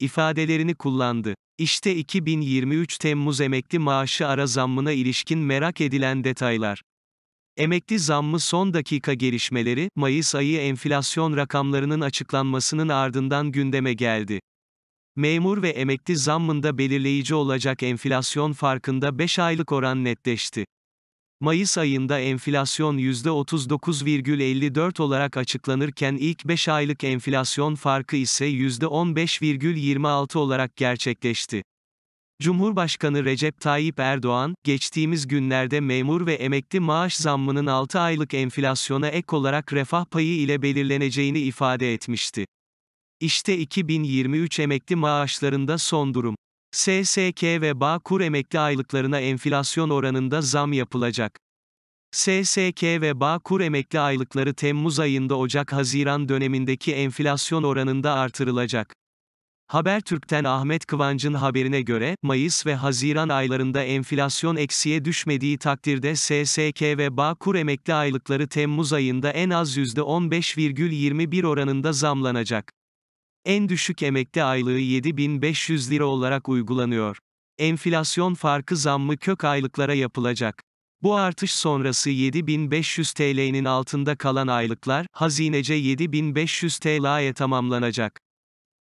ifadelerini kullandı. İşte 2023 Temmuz emekli maaşı ara zammına ilişkin merak edilen detaylar. Emekli zammı son dakika gelişmeleri, Mayıs ayı enflasyon rakamlarının açıklanmasının ardından gündeme geldi. Memur ve emekli zammında belirleyici olacak enflasyon farkında 5 aylık oran netleşti. Mayıs ayında enflasyon %39,54 olarak açıklanırken ilk 5 aylık enflasyon farkı ise %15,26 olarak gerçekleşti. Cumhurbaşkanı Recep Tayyip Erdoğan, geçtiğimiz günlerde memur ve emekli maaş zammının 6 aylık enflasyona ek olarak refah payı ile belirleneceğini ifade etmişti. İşte 2023 emekli maaşlarında son durum. SSK ve Bağkur emekli aylıklarına enflasyon oranında zam yapılacak. SSK ve Bağkur emekli aylıkları Temmuz ayında Ocak-Haziran dönemindeki enflasyon oranında artırılacak. Habertürk'ten Ahmet Kıvanç'ın haberine göre, Mayıs ve Haziran aylarında enflasyon eksiye düşmediği takdirde SSK ve Bağkur emekli aylıkları Temmuz ayında en az %15,21 oranında zamlanacak. En düşük emekli aylığı 7500 lira olarak uygulanıyor. Enflasyon farkı zammı kök aylıklara yapılacak. Bu artış sonrası 7500 TL'nin altında kalan aylıklar, hazinece 7500 TL'ye tamamlanacak.